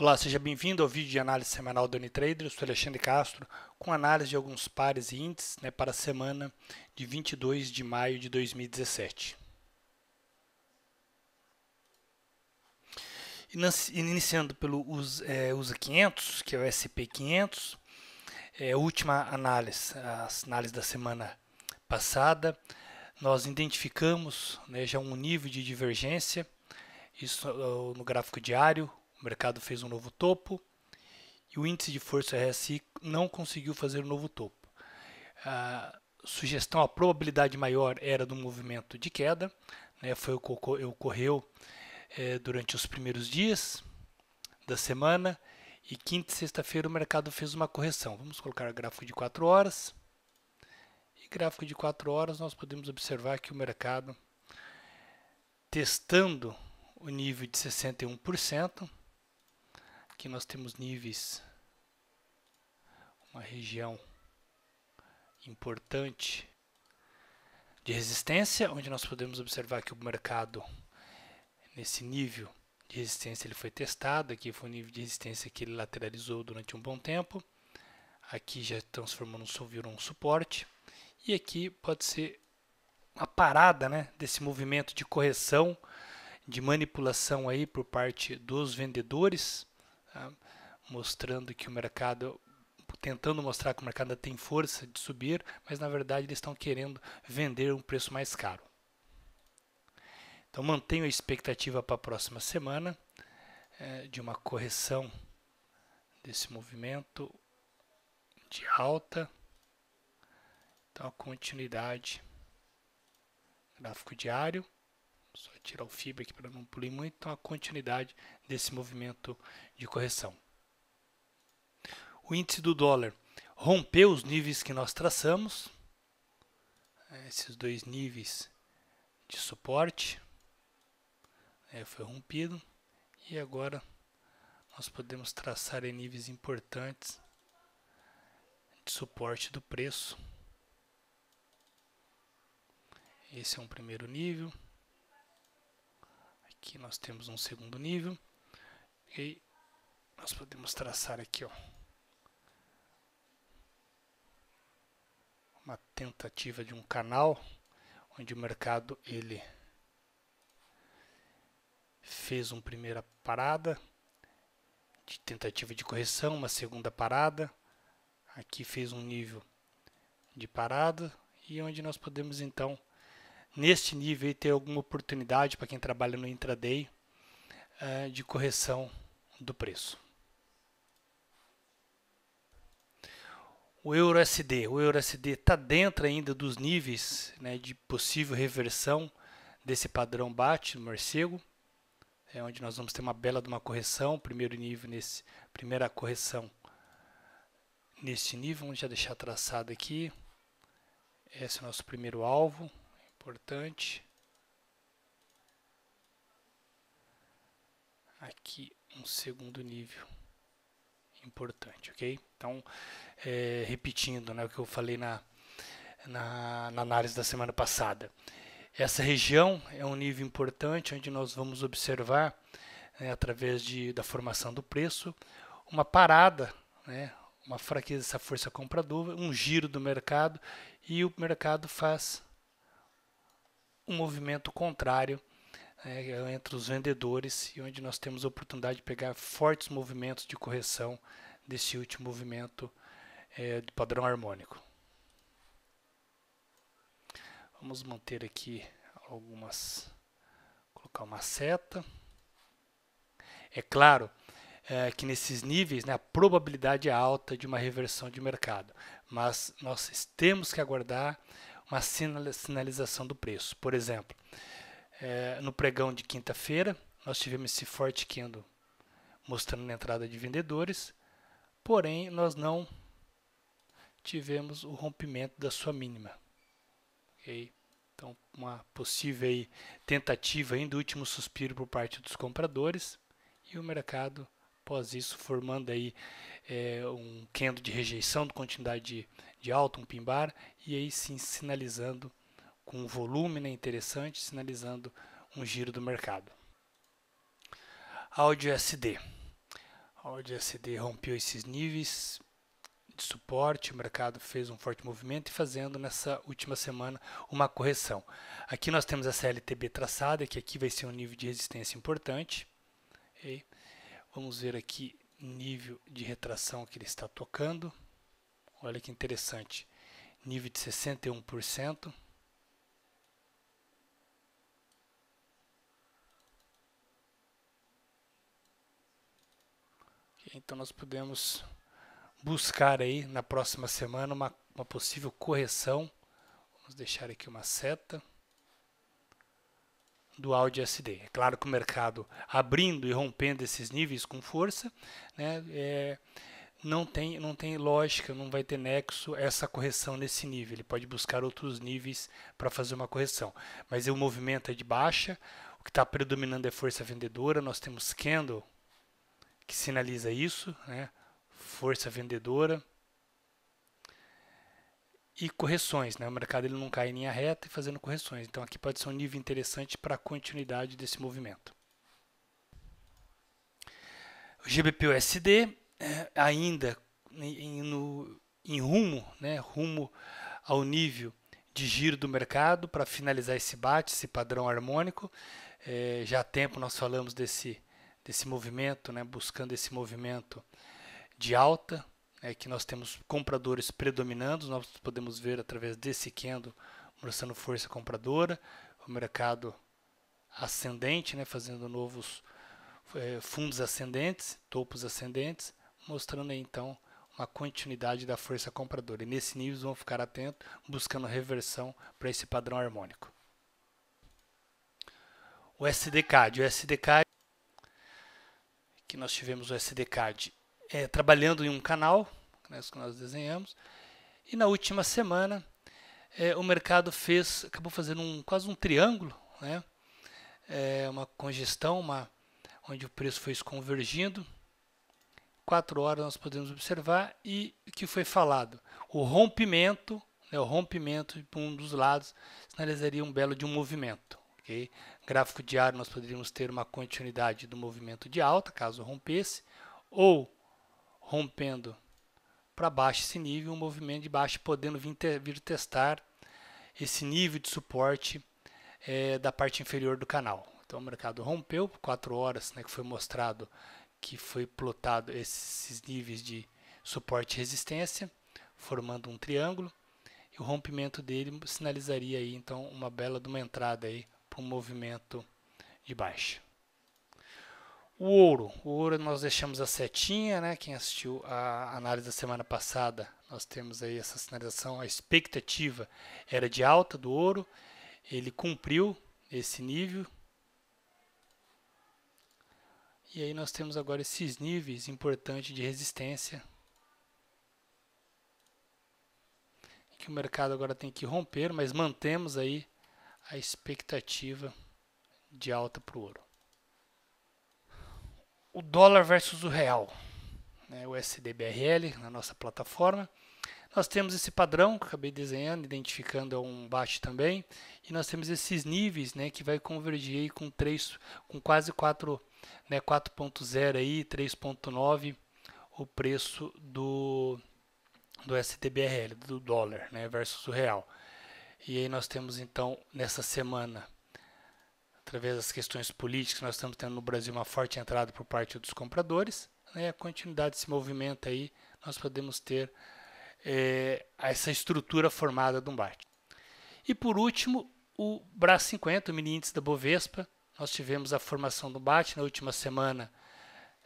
Olá, seja bem-vindo ao vídeo de análise semanal do Unitrader. Eu sou Alexandre Castro, com análise de alguns pares e índices né, para a semana de 22 de maio de 2017. Iniciando pelo USA, é, USA 500, que é o SP 500, é, última análise, as análises da semana passada, nós identificamos né, já um nível de divergência, isso no gráfico diário, o mercado fez um novo topo e o índice de força RSI não conseguiu fazer um novo topo. A sugestão, a probabilidade maior era do movimento de queda, né, foi o que ocorreu é, durante os primeiros dias da semana e quinta e sexta-feira o mercado fez uma correção. Vamos colocar gráfico de 4 horas. E gráfico de 4 horas nós podemos observar que o mercado testando o nível de 61%, Aqui nós temos níveis, uma região importante de resistência, onde nós podemos observar que o mercado nesse nível de resistência ele foi testado, aqui foi um nível de resistência que ele lateralizou durante um bom tempo, aqui já transformou num, virou um suporte, e aqui pode ser uma parada né, desse movimento de correção, de manipulação aí por parte dos vendedores, Tá? mostrando que o mercado tentando mostrar que o mercado tem força de subir, mas na verdade eles estão querendo vender um preço mais caro. Então mantenho a expectativa para a próxima semana é, de uma correção desse movimento de alta. Então a continuidade gráfico diário só tirar o fibra aqui para não pulir muito, então a continuidade desse movimento de correção. O índice do dólar rompeu os níveis que nós traçamos, é, esses dois níveis de suporte, é, foi rompido, e agora nós podemos traçar níveis importantes de suporte do preço. Esse é um primeiro nível. Aqui nós temos um segundo nível. E nós podemos traçar aqui, ó. Uma tentativa de um canal onde o mercado ele fez uma primeira parada de tentativa de correção, uma segunda parada, aqui fez um nível de parada e onde nós podemos então neste nível ter alguma oportunidade para quem trabalha no intraday uh, de correção do preço. O EURSD, o euro está dentro ainda dos níveis né, de possível reversão desse padrão BAT no morcego, é onde nós vamos ter uma bela de uma correção, primeiro nível nesse, primeira correção neste nível, vamos já deixar traçado aqui. Esse é o nosso primeiro alvo importante. Aqui um segundo nível importante, ok? Então, é, repetindo né, o que eu falei na, na, na análise da semana passada. Essa região é um nível importante onde nós vamos observar, né, através de, da formação do preço, uma parada, né, uma fraqueza dessa força compradora, um giro do mercado e o mercado faz um movimento contrário é, entre os vendedores e onde nós temos a oportunidade de pegar fortes movimentos de correção desse último movimento é, de padrão harmônico. Vamos manter aqui algumas, colocar uma seta. É claro é, que nesses níveis né, a probabilidade é alta de uma reversão de mercado, mas nós temos que aguardar uma sinalização do preço. Por exemplo, é, no pregão de quinta-feira, nós tivemos esse forte candle mostrando a entrada de vendedores, porém nós não tivemos o rompimento da sua mínima. Okay? Então, uma possível aí, tentativa ainda do último suspiro por parte dos compradores e o mercado após isso, formando aí é, um quendo de rejeição de continuidade de, de alta, um pimbar, e aí sim sinalizando com um volume né, interessante, sinalizando um giro do mercado. Áudio SD. Áudio SD rompeu esses níveis de suporte, o mercado fez um forte movimento e fazendo nessa última semana uma correção. Aqui nós temos a CLTB traçada, que aqui vai ser um nível de resistência importante. Okay? Vamos ver aqui nível de retração que ele está tocando. Olha que interessante. Nível de 61%. Então nós podemos buscar aí na próxima semana uma, uma possível correção. Vamos deixar aqui uma seta do Audi SD. É claro que o mercado abrindo e rompendo esses níveis com força, né, é, não, tem, não tem lógica, não vai ter nexo essa correção nesse nível. Ele pode buscar outros níveis para fazer uma correção. Mas o movimento é de baixa, o que está predominando é força vendedora. Nós temos candle que sinaliza isso, né, força vendedora e correções, né? O mercado ele não cai em linha reta e fazendo correções. Então aqui pode ser um nível interessante para a continuidade desse movimento. O GBPUSD é, ainda em, no, em rumo, né? Rumo ao nível de giro do mercado para finalizar esse bate, esse padrão harmônico. É, já há tempo nós falamos desse desse movimento, né? Buscando esse movimento de alta é que nós temos compradores predominando, nós podemos ver através desse candle mostrando força compradora, o mercado ascendente, né, fazendo novos é, fundos ascendentes, topos ascendentes, mostrando aí, então uma continuidade da força compradora. E nesse nível vão ficar atentos, buscando reversão para esse padrão harmônico. O SDCAD, o SDCAD que nós tivemos o SDCAD é, trabalhando em um canal, né, que nós desenhamos, e na última semana é, o mercado fez, acabou fazendo um, quase um triângulo, né, é, uma congestão, uma, onde o preço foi convergindo. Quatro horas nós podemos observar e o que foi falado, o rompimento, né, o rompimento de um dos lados sinalizaria um belo de um movimento. Okay? Gráfico diário nós poderíamos ter uma continuidade do movimento de alta, caso rompesse, ou rompendo para baixo esse nível, um movimento de baixo podendo vir, ter, vir testar esse nível de suporte é, da parte inferior do canal. Então o mercado rompeu por 4 horas, né, que foi mostrado que foi plotado esses níveis de suporte e resistência, formando um triângulo. E o rompimento dele sinalizaria aí então uma bela de uma entrada aí para um movimento de baixa. O ouro. O ouro nós deixamos a setinha, né? Quem assistiu a análise da semana passada, nós temos aí essa sinalização. A expectativa era de alta do ouro. Ele cumpriu esse nível. E aí nós temos agora esses níveis importantes de resistência. Que o mercado agora tem que romper, mas mantemos aí a expectativa de alta para o ouro o dólar versus o real, né, o SDBRL, na nossa plataforma. Nós temos esse padrão que acabei desenhando, identificando é um baixo também, e nós temos esses níveis né, que vai convergir aí com, três, com quase 4, né, 4.0 aí, 3.9 o preço do, do STBRL, do dólar né, versus o real. E aí nós temos então nessa semana através das questões políticas, nós estamos tendo no Brasil uma forte entrada por parte dos compradores. Né, a continuidade desse movimento aí, nós podemos ter é, essa estrutura formada de um E por último, o BRAS 50, o mini índice da Bovespa. Nós tivemos a formação do bate na última semana,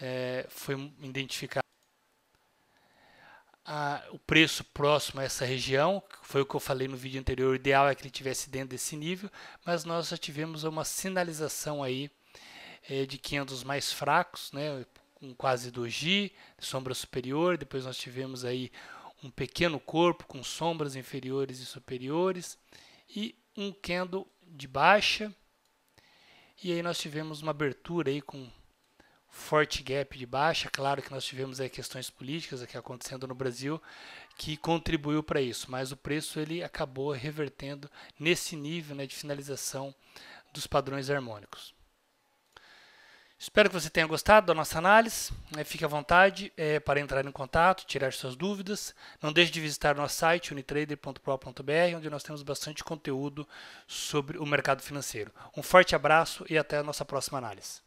é, foi identificado a, o preço próximo a essa região, foi o que eu falei no vídeo anterior, o ideal é que ele tivesse dentro desse nível, mas nós já tivemos uma sinalização aí eh, é, de candles mais fracos, né, com quase 2G, sombra superior, depois nós tivemos aí um pequeno corpo com sombras inferiores e superiores e um candle de baixa, e aí nós tivemos uma abertura aí com forte gap de baixa. Claro que nós tivemos aí questões políticas aqui acontecendo no Brasil que contribuiu para isso, mas o preço ele acabou revertendo nesse nível né, de finalização dos padrões harmônicos. Espero que você tenha gostado da nossa análise. Né, fique à vontade é, para entrar em contato, tirar suas dúvidas. Não deixe de visitar o nosso site unitrader.pro.br, onde nós temos bastante conteúdo sobre o mercado financeiro. Um forte abraço e até a nossa próxima análise.